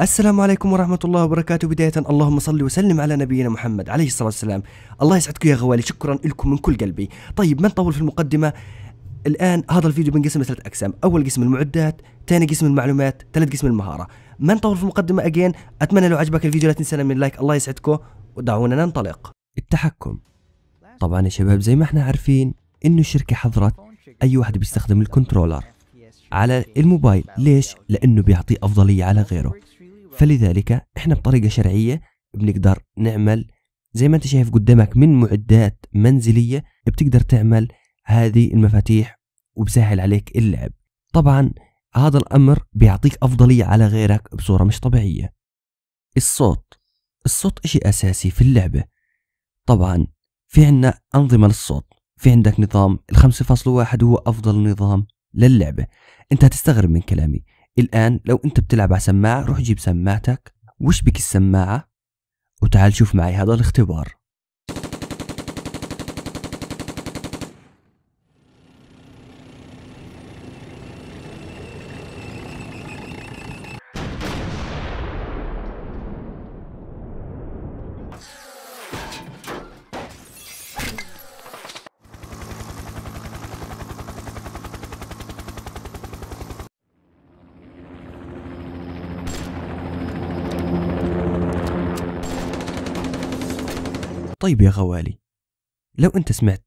السلام عليكم ورحمة الله وبركاته بداية اللهم صل وسلم على نبينا محمد عليه الصلاة والسلام الله يسعدكم يا غوالي شكرا لكم من كل قلبي طيب ما نطول في المقدمة الآن هذا الفيديو بنقسم لثلاث أقسام أول قسم المعدات ثاني قسم المعلومات ثالث قسم المهارة ما نطول في المقدمة أجين أتمنى لو عجبك الفيديو لا تنسى من لايك الله يسعدكم ودعونا ننطلق التحكم طبعا يا شباب زي ما احنا عارفين انه الشركة حظرت اي واحد بيستخدم الكنترولر على الموبايل ليش؟ لانه بيعطيه افضلية على غيره فلذلك احنا بطريقة شرعية بنقدر نعمل زي ما انت شايف قدامك من معدات منزلية بتقدر تعمل هذه المفاتيح وبسهل عليك اللعب طبعا هذا الأمر بيعطيك أفضلية على غيرك بصورة مش طبيعية الصوت الصوت إشي أساسي في اللعبة طبعا في عنا أنظمة للصوت في عندك نظام الخمسة فاصلة واحد هو أفضل نظام للعبة أنت هتستغرب من كلامي الآن لو أنت بتلعب على سماعة روح جيب سماعتك واشبك السماعة وتعال شوف معي هذا الاختبار طيب يا غوالي لو أنت سمعت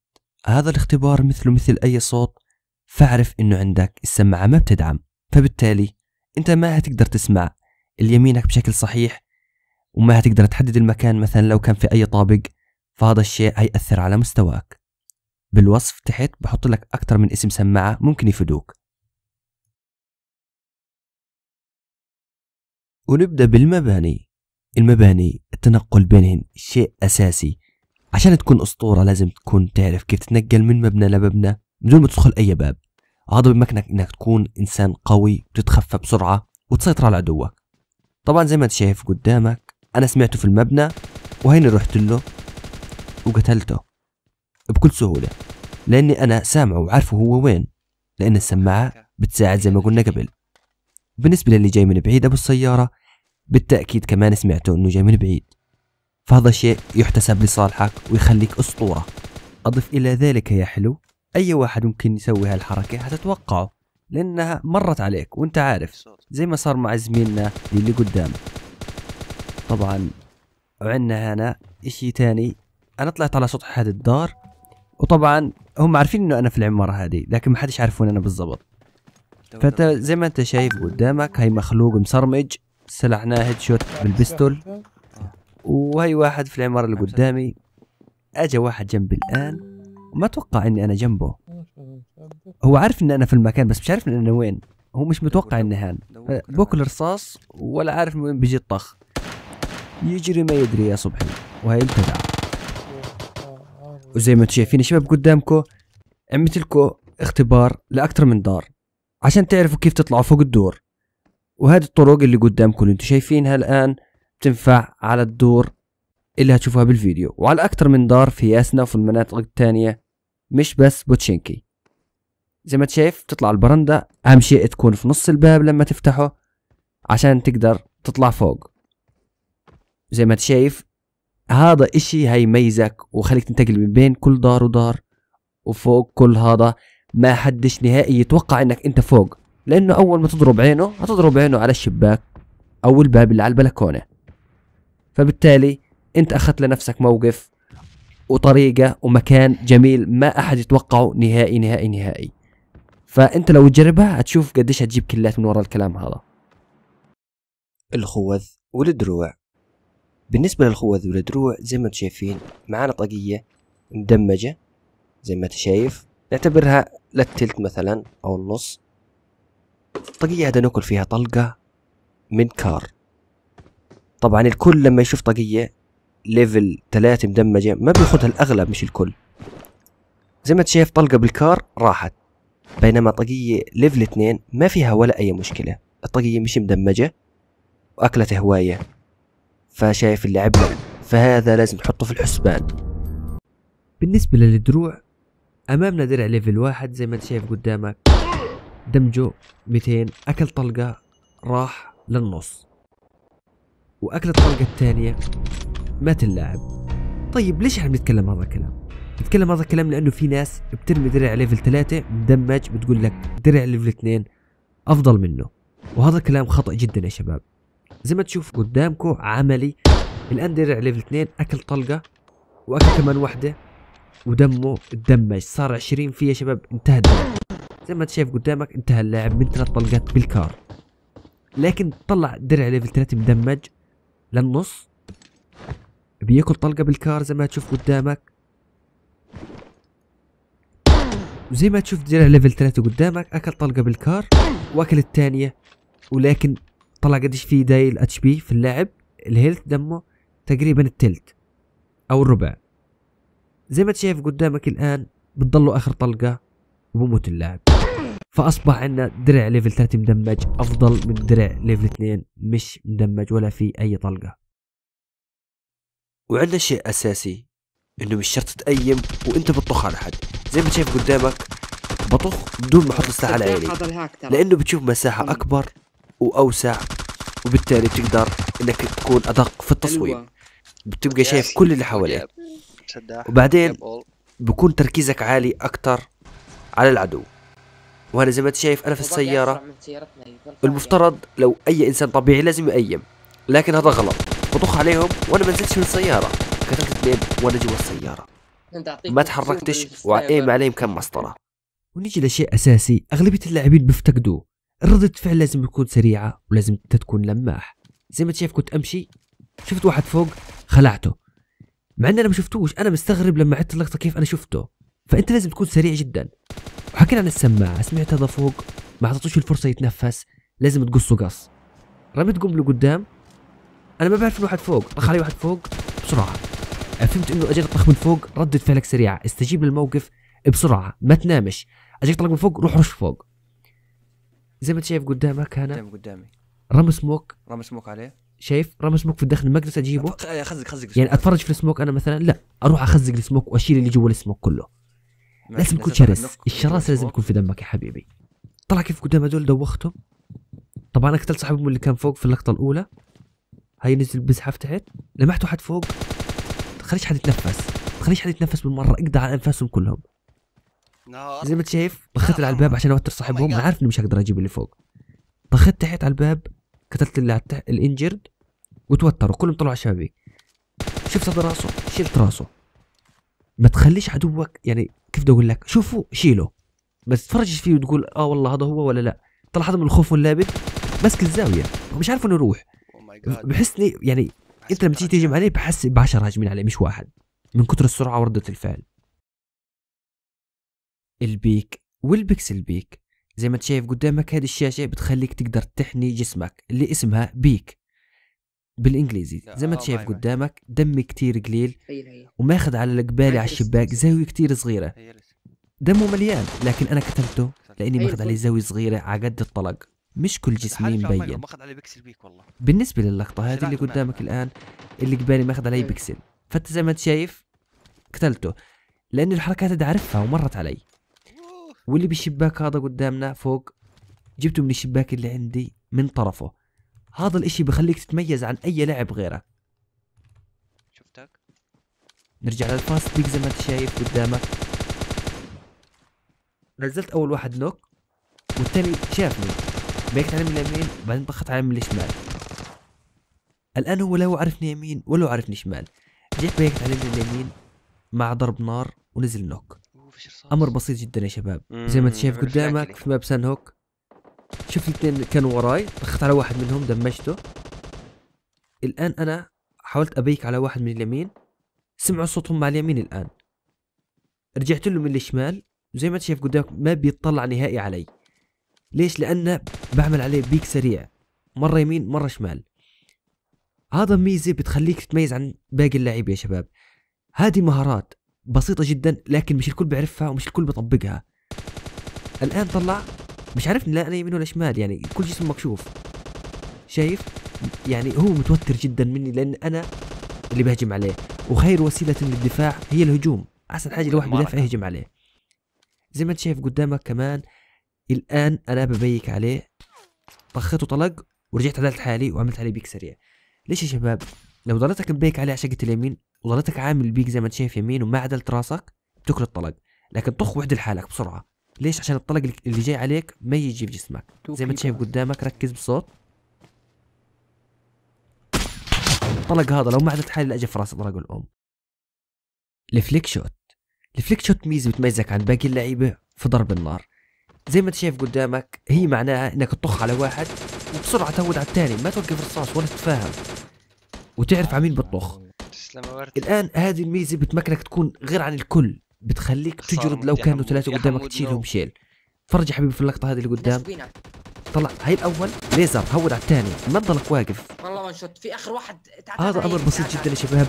هذا الاختبار مثله مثل أي صوت فاعرف أنه عندك السماعة ما بتدعم فبالتالي أنت ما هتقدر تسمع اليمينك بشكل صحيح وما هتقدر تحدد المكان مثلا لو كان في أي طابق فهذا الشيء هيأثر على مستواك بالوصف تحت بحط لك أكثر من اسم سماعة ممكن يفيدوك ونبدأ بالمباني المباني التنقل بينهن شيء أساسي عشان تكون أسطورة لازم تكون تعرف كيف تتنقل من مبنى لمبنى بدون ما تدخل أي باب هذا بيمكنك إنك تكون إنسان قوي وتتخفى بسرعة وتسيطر على عدوك طبعا زي ما أنت شايف قدامك أنا سمعته في المبنى وهيني رحت له وقتلته بكل سهولة لأني أنا سامعه وعارفه هو وين لأن السماعة بتساعد زي ما قلنا قبل بالنسبة للي جاي من بعيد أبو السيارة بالتأكيد كمان سمعته أنه جاي من بعيد فهذا شيء يحتسب لصالحك ويخليك أسطورة أضف إلى ذلك يا حلو أي واحد ممكن يسوي هالحركة هتتوقعه لأنها مرت عليك وأنت عارف زي ما صار مع زميلنا اللي قدامك طبعا وعندنا هنا إشي تاني أنا طلعت على سطح هذا الدار وطبعا هم عارفين إنه أنا في العمارة هذه لكن ما حدش عارف وين أنا بالضبط فأنت زي ما أنت شايف قدامك هي مخلوق مصرمج سلحناه هيد شوت بالبستول وهي واحد في العمارة اللي قدامي أجا واحد جنبي الآن ما توقع إني أنا جنبه هو عارف إن أنا في المكان بس مش عارف إن أنا وين هو مش متوقع إني هان بوكل رصاص ولا عارف من وين بيجي الطخ يجري ما يدري يا صبحي وهي البدعة وزي ما انتم شايفين يا شباب قدامكم عملت لكم اختبار لأكثر من دار عشان تعرفوا كيف تطلعوا فوق الدور وهذه الطرق اللي قدامكم اللي انتم شايفينها الآن بتنفع على الدور اللي هتشوفها بالفيديو وعلى أكتر من دار في ياسنا وفي المناطق التانية مش بس بوتشينكي زي ما شايف بتطلع البرندة أهم شيء تكون في نص الباب لما تفتحه عشان تقدر تطلع فوق زي ما شايف هذا اشي هيميزك وخليك تنتقل من بين كل دار ودار وفوق كل هذا ما حدش نهائي يتوقع انك انت فوق لانه اول ما تضرب عينه هتضرب عينه على الشباك او الباب اللي على البلكونه فبالتالي انت اخذت لنفسك موقف وطريقه ومكان جميل ما احد يتوقعه نهائي نهائي نهائي فانت لو تجربها هتشوف قديش هتجيب كلات من وراء الكلام هذا الخوذ والدروع بالنسبة للخوذ والدروع زي ما تشايفين شايفين معانا طاقية مدمجة زي ما انت شايف نعتبرها للتلت مثلا او النص الطاقية هذا ناكل فيها طلقة من كار طبعا الكل لما يشوف طاقية ليفل ثلاثة مدمجة ما بياخذها الأغلب مش الكل زي ما انت شايف طلقة بالكار راحت بينما طاقية ليفل اثنين ما فيها ولا أي مشكلة الطاقية مش مدمجة وأكلت هواية فشايف اللي عبنا فهذا لازم تحطه في الحسبان بالنسبة للدروع أمامنا درع ليفل واحد زي ما انت شايف قدامك دمجه 200 أكل طلقة راح للنص واكل الطلقه الثانيه مات اللاعب طيب ليش احنا بنتكلم هذا الكلام بنتكلم هذا الكلام لانه في ناس بترمي درع ليفل 3 مدمج بتقول لك درع ليفل 2 افضل منه وهذا الكلام خطا جدا يا شباب زي ما تشوف قدامكم عملي الان درع ليفل 2 اكل طلقه واكل كمان واحده ودمه تدمج صار 20 فيه يا شباب انتهى الدرع زي ما انت شايف قدامك انتهى اللاعب من ثلاث طلقات بالكار لكن طلع درع ليفل 3 مدمج للنص بياكل طلقة بالكار زي ما تشوف قدامك وزي ما تشوف درع ليفل ثلاثة قدامك اكل طلقة بالكار واكل الثانية ولكن طلع قديش في داي الاتش بي في اللاعب الهيلث دمه تقريبا التلت او الربع زي ما تشايف قدامك الان بتضلوا اخر طلقة وبموت اللاعب فاصبح عندنا درع ليفل 3 مدمج افضل من درع ليفل 2 مش مدمج ولا في اي طلقه وعندنا شيء اساسي انه مش شرط تقيم وانت بتطخ على حد زي ما شايف قدامك بطخ بدون ما احط السلاح على عيني لانه بتشوف مساحه اكبر واوسع وبالتالي بتقدر انك تكون ادق في التصويب بتبقى شايف كل اللي حواليك وبعدين بكون تركيزك عالي اكثر على العدو وهنا زي ما انت شايف انا في السياره المفترض لو اي انسان طبيعي لازم يقيم لكن هذا غلط بطخ عليهم وانا ما نزلتش من السياره كتبت اثنين وانا جوا السياره ما تحركتش وعقيم عليهم كم مسطره ونيجي لشيء اساسي اغلبيه اللاعبين بيفتقدوه ردة فعل لازم تكون سريعة ولازم انت تكون لماح زي ما شايف كنت امشي شفت واحد فوق خلعته مع ان انا ما شفتوش انا مستغرب لما عدت اللقطة كيف انا شفته فانت لازم تكون سريع جدا وحكينا عن السماعه سمعتها فوق ما اعطيتوش الفرصه يتنفس لازم تقصه قص رميت قنبله قدام انا ما بعرف انه واحد فوق طخ علي واحد فوق بسرعه فهمت انه اجى طخ من فوق ردة فعلك سريعه استجيب للموقف بسرعه ما تنامش اجيك طلق من فوق روح رش فوق زي ما انت شايف قدامك انا قدامي قدامي رمي سموك رمي سموك عليه شايف رمي سموك في الداخل المقدس اجيبه خزق خزق يعني اتفرج في السموك انا مثلا لا اروح اخزق السموك واشيل اللي جوا السموك كله لازم تكون شرس الشراسه لازم تكون في دمك يا حبيبي طلع كيف قدام هذول دوختهم طبعا انا قتلت صاحبهم اللي كان فوق في اللقطه الاولى هاي نزل بزحف تحت لمحت واحد فوق تخليش حد يتنفس تخليش حد يتنفس بالمره اقضي على انفاسهم كلهم زي ما انت شايف ضخيت على الباب عشان اوتر صاحبهم oh انا عارف اني مش هقدر اجيب اللي فوق ضخيت تحت على الباب قتلت اللي على الانجرد وتوتروا كلهم طلعوا على الشبابيك شفت هذا راسه شلت راسه ما تخليش عدوك يعني كيف بدي اقول لك شوفوا شيله بس تفرجش فيه وتقول اه والله هذا هو ولا لا طلع هذا من الخوف واللابد ماسك الزاويه ومش عارف انه يروح oh بحس لي يعني انت لما تيجي تهجم عليه بحس ب 10 هاجمين عليه مش واحد من كثر السرعه ورده الفعل البيك والبيكسل بيك زي ما انت شايف قدامك هذه الشاشه بتخليك تقدر تحني جسمك اللي اسمها بيك بالانجليزي زي ما آه، انت شايف قدامك دمي كتير قليل وماخذ على القبالة على الشباك زاوية كتير صغيرة دمه مليان لكن انا كتمته لاني أيوة، ماخذ طيب. عليه زاوية صغيرة على قد الطلق مش كل جسمي مبين ماخذ بيكسل بيك والله بالنسبة للقطة هذه اللي قدامك الان اللي قبالي ماخذ علي أيوة. بيكسل فانت زي ما انت شايف قتلته لأن الحركات هذه عرفها ومرت علي واللي بالشباك هذا قدامنا فوق جبته من الشباك اللي عندي من طرفه هذا الاشي بخليك تتميز عن اي لعب غيره شفتك نرجع للفاست بيك زي ما انت شايف قدامك نزلت اول واحد نوك والثاني شافني بيكت على اليمين بعدين بخت على الشمال الان هو لا هو عرفني يمين ولا عرفني شمال جيت بيكت عليه من اليمين مع ضرب نار ونزل نوك امر بسيط جدا يا شباب زي ما انت شايف قدامك في ماب سان هوك شفت الاثنين كانوا وراي طخت على واحد منهم دمجته الان انا حاولت ابيك على واحد من اليمين سمعوا صوتهم مع اليمين الان رجعت له من الشمال زي ما انت شايف قدامك ما بيطلع نهائي علي ليش لانه بعمل عليه بيك سريع مره يمين مره شمال هذا ميزه بتخليك تتميز عن باقي اللعيبه يا شباب هذه مهارات بسيطه جدا لكن مش الكل بيعرفها ومش الكل بيطبقها الان طلع مش عارف لا انا يمين ولا شمال يعني كل جسمه مكشوف شايف يعني هو متوتر جدا مني لان انا اللي بهجم عليه وخير وسيله للدفاع هي الهجوم احسن حاجه الواحد بيدافع يهجم عليه زي ما انت شايف قدامك كمان الان انا ببيك عليه طخيت وطلق ورجعت عدلت حالي وعملت عليه بيك سريع ليش يا شباب لو ضلتك مبيك عليه على شقه اليمين وضلتك عامل بيك زي ما انت شايف يمين وما عدلت راسك بتكل الطلق لكن طخ وحده حالك بسرعه ليش عشان الطلق اللي جاي عليك ما يجي في جسمك زي ما انت شايف قدامك ركز بالصوت الطلق هذا لو ما عدت حالي لاجى في راس طلق الام الفليك شوت الفليك شوت ميزه بتميزك عن باقي اللعيبه في ضرب النار زي ما انت شايف قدامك هي معناها انك تطخ على واحد وبسرعه تهود على الثاني ما توقف الرصاص ولا تتفاهم وتعرف على مين بتطخ الان هذه الميزه بتمكنك تكون غير عن الكل بتخليك تجرد لو كانوا ثلاثه قدامك تشيلهم شيل فرج يا حبيبي في اللقطه هذه اللي قدام طلع هاي الاول ليزر هود على الثاني ما تضلك واقف والله وان شوت في اخر واحد هذا امر بسيط جدا يا شباب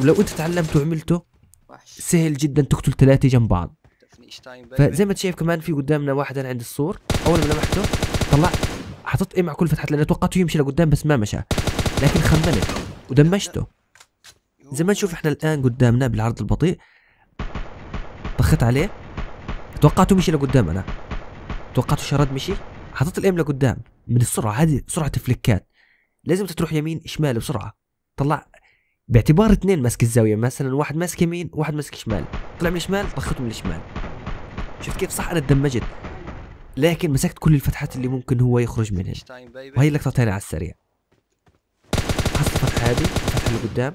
ولو انت تعلمته وعملته سهل جدا تقتل ثلاثه جنب بعض فزي ما انت شايف كمان في قدامنا واحد انا عند السور اول ما لمحته طلع حطيت ايه مع كل فتحات لانه توقعته يمشي لقدام بس ما مشى لكن خمنت ودمجته زي ما نشوف احنا الان قدامنا بالعرض البطيء طخيت عليه توقعته مشي لقدام انا توقعته شرد مشي حطيت الايم لقدام من السرعه هذه سرعه الفليكات لازم تروح يمين شمال بسرعه طلع باعتبار اثنين ماسك الزاويه مثلا واحد ماسك يمين واحد ماسك شمال طلع من الشمال طخته من الشمال شفت كيف صح انا تدمجت لكن مسكت كل الفتحات اللي ممكن هو يخرج منها وهي اللقطه الثانيه على السريع حصل الفتحه هذه الفتحه اللي قدام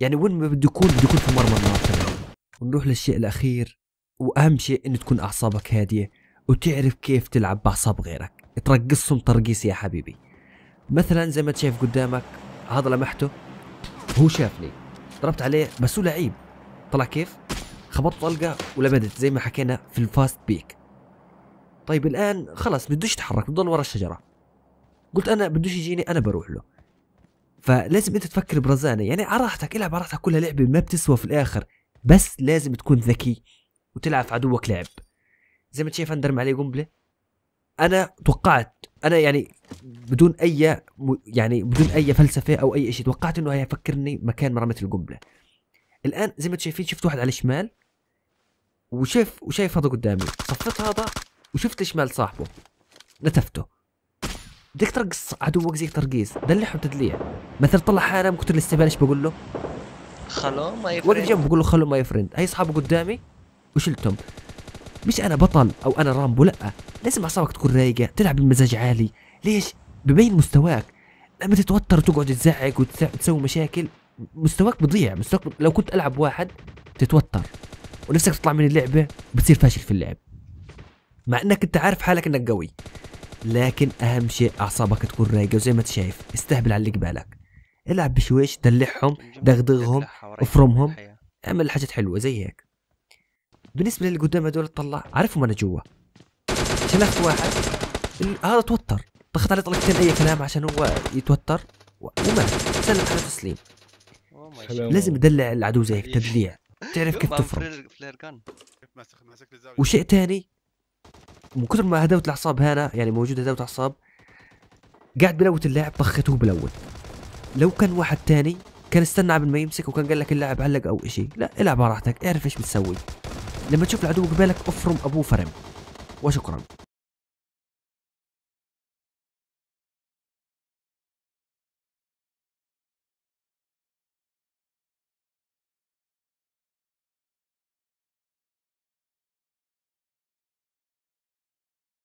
يعني وين ما بده يكون بده يكون في مرمى النار ونروح للشيء الاخير واهم شيء انه تكون اعصابك هاديه وتعرف كيف تلعب باعصاب غيرك ترقصهم ترقيص يا حبيبي مثلا زي ما شايف قدامك هذا لمحته هو شافني ضربت عليه بس هو لعيب طلع كيف خبط طلقه ولمدت زي ما حكينا في الفاست بيك طيب الان خلاص بدوش يتحرك بضل ورا الشجره قلت انا بدوش يجيني انا بروح له فلازم انت تفكر برزانه يعني على راحتك العب على راحتك كلها لعبه ما بتسوى في الاخر بس لازم تكون ذكي وتلعب في عدوك لعب زي ما انت شايف اندرم عليه قنبله انا توقعت انا يعني بدون اي يعني بدون اي فلسفه او اي شيء توقعت انه هيفكرني مكان ما رميت القنبله الان زي ما انت شايفين شفت واحد على الشمال وشاف وشايف هذا قدامي صفيت هذا وشفت شمال صاحبه نتفته بدك ترقص عدوك زي ترقيص دلعه وتدليع مثل طلع حاله من كثر ايش بقول له خلو ماي فريند وقف جنبه بقول له خلو ماي فريند هي اصحابه قدامي وشلتهم مش انا بطل او انا رامبو لا لازم اعصابك تكون رايقه تلعب بمزاج عالي ليش ببين مستواك لما تتوتر وتقعد تزعق وتسوي مشاكل مستواك بضيع مستواك لو كنت العب واحد تتوتر ونفسك تطلع من اللعبه بتصير فاشل في اللعب مع انك انت عارف حالك انك قوي لكن اهم شيء اعصابك تكون رايقه وزي ما انت شايف استهبل على اللي قبالك العب بشويش دلعهم دغدغهم افرمهم اعمل حاجات حلوه زي هيك بالنسبه للي قدام هذول طلع عارفهم انا جوا شلخت واحد هذا توتر ضغط عليه طلقتين اي كلام عشان هو يتوتر ومات سلم على تسليم oh لازم تدلع العدو زي هيك تدليع تعرف كيف تفرم وشيء ثاني من كثر ما هداوة الاعصاب هنا يعني موجود هداوة اعصاب قاعد بلوت اللاعب طخته بلوت لو كان واحد تاني كان استنى قبل ما يمسك وكان قال لك اللاعب علق او اشي لا العب راحتك اعرف ايش بتسوي لما تشوف العدو قبالك افرم ابوه فرم وشكرا